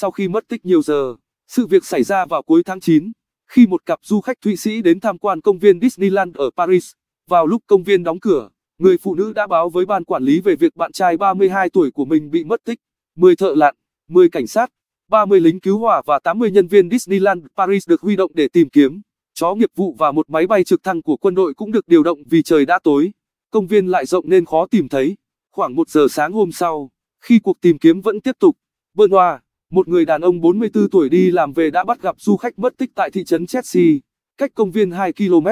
sau khi mất tích nhiều giờ. Sự việc xảy ra vào cuối tháng 9, khi một cặp du khách Thụy Sĩ đến tham quan công viên Disneyland ở Paris. Vào lúc công viên đóng cửa, người phụ nữ đã báo với ban quản lý về việc bạn trai 32 tuổi của mình bị mất tích. 10 thợ lặn, 10 cảnh sát, 30 lính cứu hỏa và 80 nhân viên Disneyland Paris được huy động để tìm kiếm. Chó nghiệp vụ và một máy bay trực thăng của quân đội cũng được điều động vì trời đã tối. Công viên lại rộng nên khó tìm thấy. Khoảng 1 giờ sáng hôm sau, khi cuộc tìm kiếm vẫn tiếp tục, Benoit một người đàn ông 44 tuổi đi làm về đã bắt gặp du khách mất tích tại thị trấn Chelsea, cách công viên 2 km.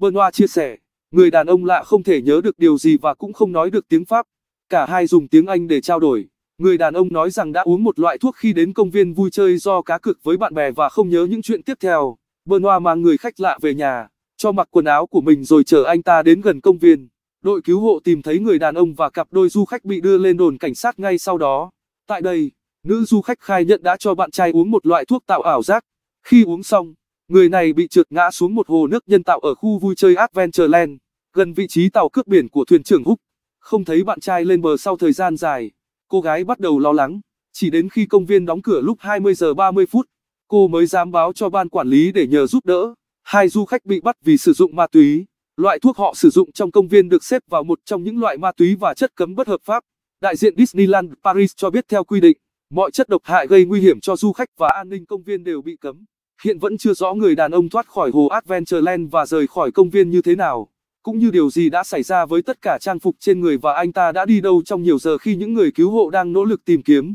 Benoit chia sẻ, người đàn ông lạ không thể nhớ được điều gì và cũng không nói được tiếng Pháp. Cả hai dùng tiếng Anh để trao đổi. Người đàn ông nói rằng đã uống một loại thuốc khi đến công viên vui chơi do cá cược với bạn bè và không nhớ những chuyện tiếp theo. Benoit mang người khách lạ về nhà, cho mặc quần áo của mình rồi chở anh ta đến gần công viên. Đội cứu hộ tìm thấy người đàn ông và cặp đôi du khách bị đưa lên đồn cảnh sát ngay sau đó. Tại đây Nữ du khách khai nhận đã cho bạn trai uống một loại thuốc tạo ảo giác. Khi uống xong, người này bị trượt ngã xuống một hồ nước nhân tạo ở khu vui chơi Adventureland, gần vị trí tàu cướp biển của thuyền trưởng Húc. Không thấy bạn trai lên bờ sau thời gian dài, cô gái bắt đầu lo lắng. Chỉ đến khi công viên đóng cửa lúc 20 giờ 30 phút, cô mới dám báo cho ban quản lý để nhờ giúp đỡ. Hai du khách bị bắt vì sử dụng ma túy. Loại thuốc họ sử dụng trong công viên được xếp vào một trong những loại ma túy và chất cấm bất hợp pháp. Đại diện Disneyland Paris cho biết theo quy định, Mọi chất độc hại gây nguy hiểm cho du khách và an ninh công viên đều bị cấm. Hiện vẫn chưa rõ người đàn ông thoát khỏi hồ Adventureland và rời khỏi công viên như thế nào, cũng như điều gì đã xảy ra với tất cả trang phục trên người và anh ta đã đi đâu trong nhiều giờ khi những người cứu hộ đang nỗ lực tìm kiếm.